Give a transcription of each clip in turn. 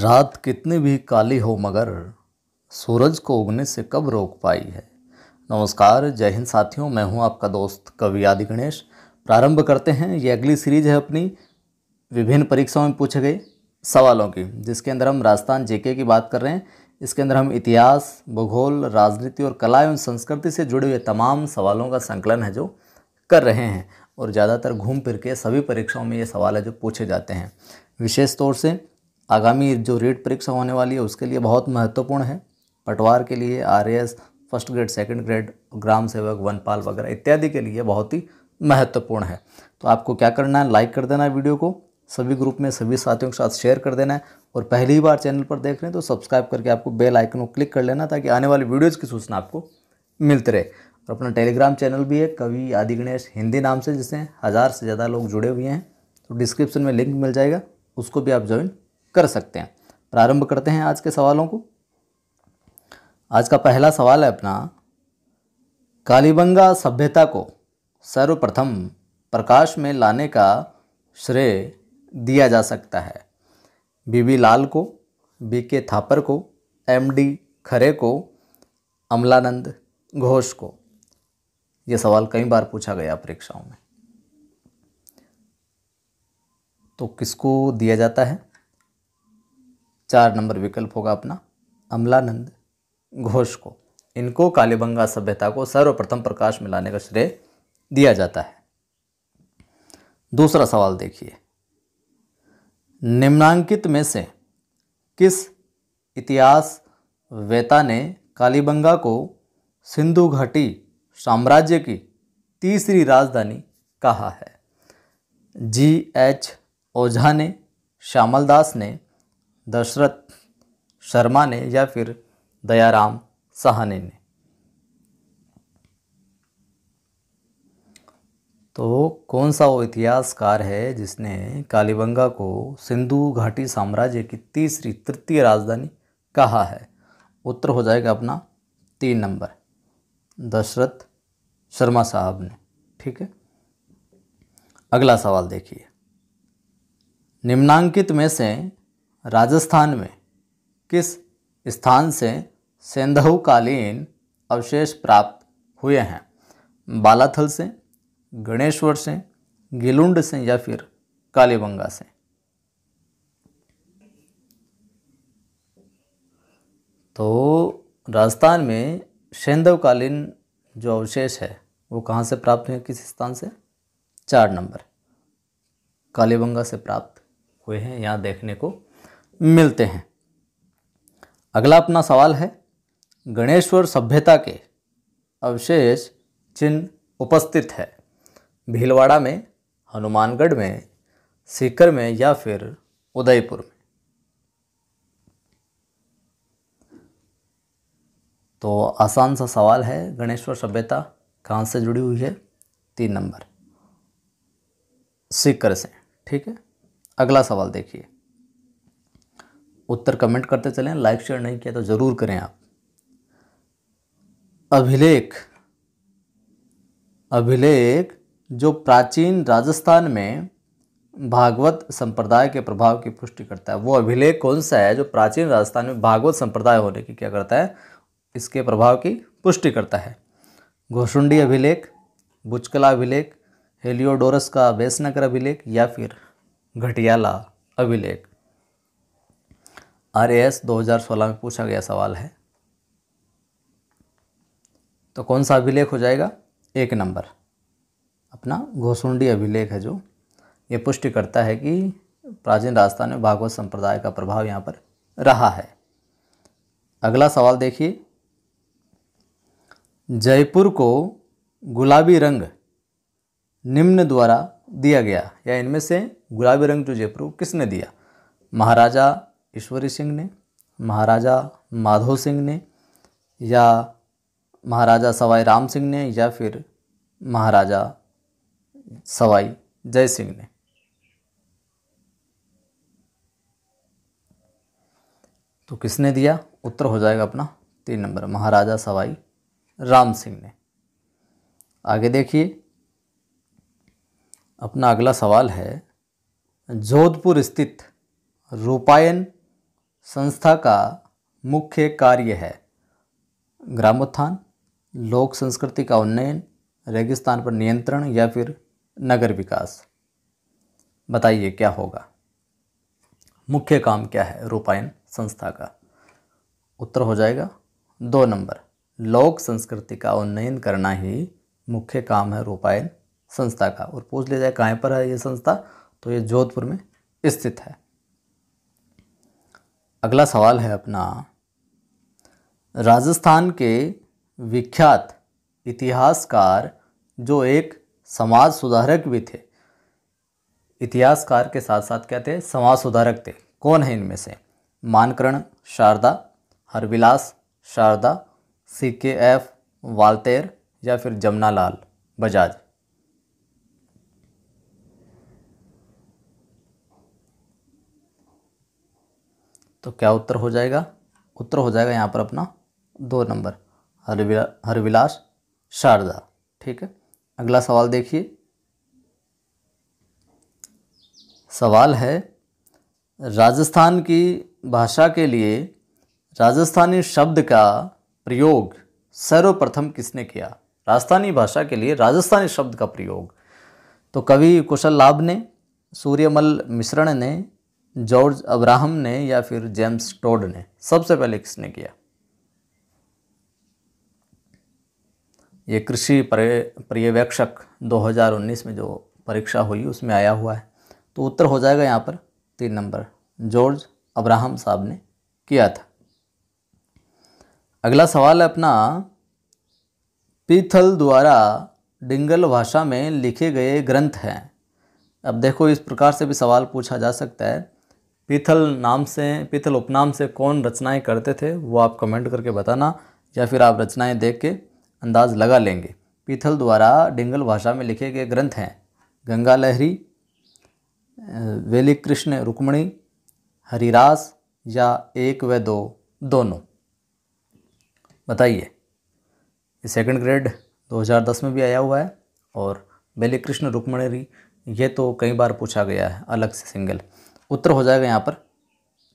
रात कितनी भी काली हो मगर सूरज को उगने से कब रोक पाई है नमस्कार जय हिंद साथियों मैं हूं आपका दोस्त कवि आदि गणेश प्रारंभ करते हैं ये अगली सीरीज है अपनी विभिन्न परीक्षाओं में पूछे गए सवालों की जिसके अंदर हम राजस्थान जेके की बात कर रहे हैं इसके अंदर हम इतिहास भूगोल राजनीति और कला एवं संस्कृति से जुड़े हुए तमाम सवालों का संकलन है जो कर रहे हैं और ज़्यादातर घूम फिर के सभी परीक्षाओं में ये सवाल है जो पूछे जाते हैं विशेष तौर से आगामी जो रेट परीक्षा होने वाली है उसके लिए बहुत महत्वपूर्ण है पटवार के लिए आर फर्स्ट ग्रेड सेकंड ग्रेड ग्राम सेवक वनपाल वगैरह इत्यादि के लिए बहुत ही महत्वपूर्ण है तो आपको क्या करना है लाइक कर देना है वीडियो को सभी ग्रुप में सभी साथियों के साथ शेयर कर देना है और पहली बार चैनल पर देख रहे हैं तो सब्सक्राइब करके आपको बेल आइकन को क्लिक कर लेना ताकि आने वाली वीडियोज़ की सूचना आपको मिलते रहे और अपना टेलीग्राम चैनल भी है कवि आदि गणेश हिंदी नाम से जिससे हज़ार से ज़्यादा लोग जुड़े हुए हैं तो डिस्क्रिप्शन में लिंक मिल जाएगा उसको भी आप ज्वाइन कर सकते हैं प्रारंभ करते हैं आज के सवालों को आज का पहला सवाल है अपना कालीबंगा सभ्यता को सर्वप्रथम प्रकाश में लाने का श्रेय दिया जा सकता है बीबी लाल को बी के थापर को एम डी खरे को अमलानंद घोष को यह सवाल कई बार पूछा गया परीक्षाओं में तो किसको दिया जाता है चार नंबर विकल्प होगा अपना अमलानंद घोष को इनको कालीबंगा सभ्यता को सर्वप्रथम प्रकाश में लाने का श्रेय दिया जाता है दूसरा सवाल देखिए निम्नांकित में से किस इतिहास वेता ने कालीबंगा को सिंधु घाटी साम्राज्य की तीसरी राजधानी कहा है जी एच ओझा ने श्यामल दास ने दशरथ शर्मा ने या फिर दयाराम सहाने ने तो कौन सा वो इतिहासकार है जिसने कालीबंगा को सिंधु घाटी साम्राज्य की तीसरी तृतीय राजधानी कहा है उत्तर हो जाएगा अपना तीन नंबर दशरथ शर्मा साहब ने ठीक है अगला सवाल देखिए निम्नांकित में से राजस्थान में किस स्थान से सेंधवकालीन अवशेष प्राप्त हुए हैं बालाथल से गणेश्वर से गिलुंड से या फिर कालीबंगा से तो राजस्थान में सैंधवकालीन जो अवशेष है वो कहाँ से प्राप्त हुए किस स्थान से चार नंबर कालीबंगा से प्राप्त हुए हैं यहाँ देखने को मिलते हैं अगला अपना सवाल है गणेश्वर सभ्यता के अवशेष चिन्ह उपस्थित है भीलवाड़ा में हनुमानगढ़ में सीकर में या फिर उदयपुर में तो आसान सा सवाल है गणेश्वर सभ्यता कहाँ से जुड़ी हुई है तीन नंबर सीकर से ठीक है अगला सवाल देखिए उत्तर कमेंट करते चलें लाइक शेयर नहीं किया तो ज़रूर करें आप अभिलेख अभिलेख जो प्राचीन राजस्थान में भागवत संप्रदाय के प्रभाव की पुष्टि करता है वो अभिलेख कौन सा है जो प्राचीन राजस्थान में भागवत संप्रदाय होने की क्या करता है इसके प्रभाव की पुष्टि करता है घोषुंडी अभिलेख बुचकला अभिलेख हेलियोडोरस का वैसनगर अभिलेख या फिर घटियाला अभिलेख हजार 2016 में पूछा गया सवाल है तो कौन सा अभिलेख हो जाएगा एक नंबर अपना घोसुंडी अभिलेख है जो ये पुष्टि करता है कि प्राचीन राजस्थान में भागवत संप्रदाय का प्रभाव यहाँ पर रहा है अगला सवाल देखिए जयपुर को गुलाबी रंग निम्न द्वारा दिया गया या इनमें से गुलाबी रंग जो जयपुर को किसने दिया महाराजा ईश्वरी सिंह ने महाराजा माधो सिंह ने या महाराजा सवाई राम सिंह ने या फिर महाराजा सवाई जय सिंह ने तो किसने दिया उत्तर हो जाएगा अपना तीन नंबर महाराजा सवाई राम सिंह ने आगे देखिए अपना अगला सवाल है जोधपुर स्थित रूपायन संस्था का मुख्य कार्य है ग्रामोत्थान लोक संस्कृति का उन्नयन रेगिस्तान पर नियंत्रण या फिर नगर विकास बताइए क्या होगा मुख्य काम क्या है रूपायन संस्था का उत्तर हो जाएगा दो नंबर लोक संस्कृति का उन्नयन करना ही मुख्य काम है रूपायन संस्था का और पूछ लिया जाए कहाँ पर है ये संस्था तो ये जोधपुर में स्थित है अगला सवाल है अपना राजस्थान के विख्यात इतिहासकार जो एक समाज सुधारक भी थे इतिहासकार के साथ साथ क्या थे समाज सुधारक थे कौन है इनमें से मानकरण शारदा हरविलास शारदा सी के एफ वालतेर या फिर लाल बजाज तो क्या उत्तर हो जाएगा उत्तर हो जाएगा यहाँ पर अपना दो नंबर हरविला हरविलास शारदा ठीक है अगला सवाल देखिए सवाल है राजस्थान की भाषा के लिए राजस्थानी शब्द का प्रयोग सर्वप्रथम किसने किया राजस्थानी भाषा के लिए राजस्थानी शब्द का प्रयोग तो कवि कुशल लाभ ने सूर्यमल मिश्रण ने जॉर्ज अब्राहम ने या फिर जेम्स टोड ने सबसे पहले किसने किया ये कृषि पर्यवेक्षक 2019 में जो परीक्षा हुई उसमें आया हुआ है तो उत्तर हो जाएगा यहाँ पर तीन नंबर जॉर्ज अब्राहम साहब ने किया था अगला सवाल है अपना पीथल द्वारा डिंगल भाषा में लिखे गए ग्रंथ हैं अब देखो इस प्रकार से भी सवाल पूछा जा सकता है पीथल नाम से पीथल उपनाम से कौन रचनाएं करते थे वो आप कमेंट करके बताना या फिर आप रचनाएं देख के अंदाज़ लगा लेंगे पीथल द्वारा डिंगल भाषा में लिखे गए ग्रंथ हैं गंगा लहरी वेली कृष्ण रुक्मणी हरिरास या एक व दो दोनों बताइए ये सेकंड ग्रेड 2010 में भी आया हुआ है और बेली कृष्ण रुक्मणी ये तो कई बार पूछा गया है अलग से सिंगल उत्तर हो जाएगा यहाँ पर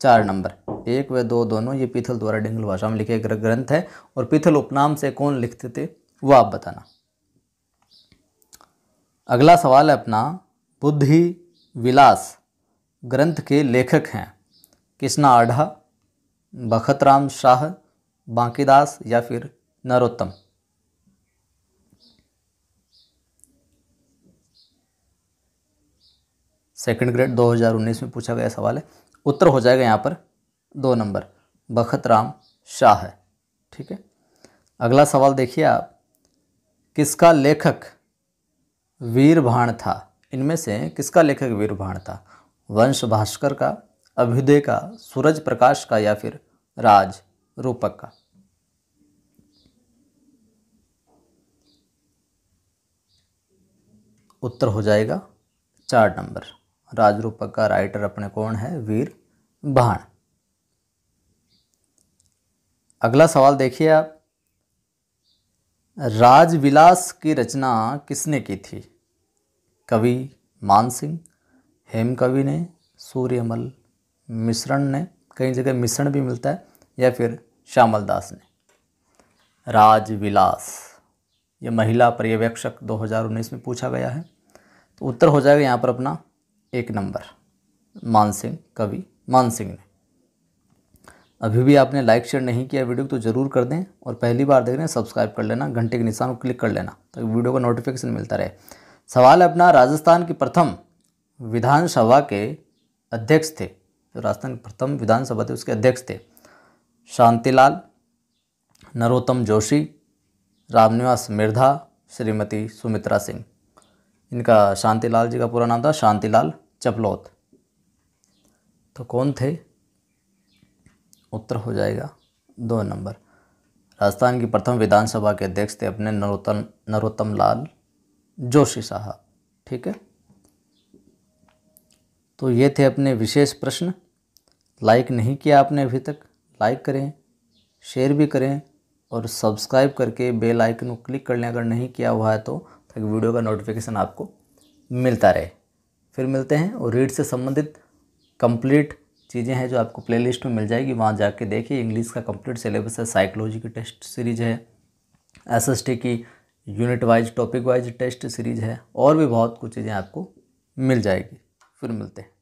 चार नंबर एक व दो दोनों ये पीथल द्वारा डिंगल भाषा में लिखे ग्रंथ है और पीथल उपनाम से कौन लिखते थे वो आप बताना अगला सवाल है अपना बुद्धि विलास ग्रंथ के लेखक हैं कृष्णा आढ़ा बखतराम शाह बांकीदास या फिर नरोत्तम सेकंड ग्रेड 2019 में पूछा गया सवाल है उत्तर हो जाएगा यहाँ पर दो नंबर बखत राम शाह है ठीक है अगला सवाल देखिए आप किसका लेखक वीरभाण था इनमें से किसका लेखक वीरभाण था वंश भास्कर का अभ्युदय का सूरज प्रकाश का या फिर राज रूपक का उत्तर हो जाएगा चार नंबर राजरूपक का राइटर अपने कौन है वीर भाण अगला सवाल देखिए आप राजविलास की रचना किसने की थी कवि मान सिंह हेम कवि ने सूर्यमल मिश्रण ने कई जगह मिश्रण भी मिलता है या फिर श्यामल दास ने राजविलास ये महिला पर्यवेक्षक 2019 में पूछा गया है तो उत्तर हो जाएगा यहाँ पर अपना एक नंबर मानसिंह कवि मानसिंह ने अभी भी आपने लाइक शेयर नहीं किया वीडियो को तो ज़रूर कर दें और पहली बार देख रहे हैं सब्सक्राइब कर लेना घंटे के निशान को क्लिक कर लेना ताकि तो वीडियो का नोटिफिकेशन मिलता रहे सवाल अपना राजस्थान की प्रथम विधानसभा के अध्यक्ष थे जो राजस्थान के प्रथम विधानसभा थे उसके अध्यक्ष थे शांतिलाल नरोत्तम जोशी रामनिवास मिर्धा श्रीमती सुमित्रा सिंह इनका शांतिलाल जी का पूरा नाम था शांतिलाल चपलोत तो कौन थे उत्तर हो जाएगा दो नंबर राजस्थान की प्रथम विधानसभा के अध्यक्ष थे अपने नरोत्तम नरोत्तम लाल जोशी साहब ठीक है तो ये थे अपने विशेष प्रश्न लाइक नहीं किया आपने अभी तक लाइक करें शेयर भी करें और सब्सक्राइब करके बेल आइकन को क्लिक कर लें अगर नहीं किया हुआ है तो ताकि वीडियो का नोटिफिकेशन आपको मिलता रहे फिर मिलते हैं और रीड से संबंधित कंप्लीट चीज़ें हैं जो आपको प्लेलिस्ट में मिल जाएगी वहाँ जाके देखिए इंग्लिश का कंप्लीट सिलेबस है साइकोलॉजी की टेस्ट सीरीज है एसएसटी की unit wise topic wise test series है और भी बहुत कुछ चीज़ें आपको मिल जाएगी फिर मिलते हैं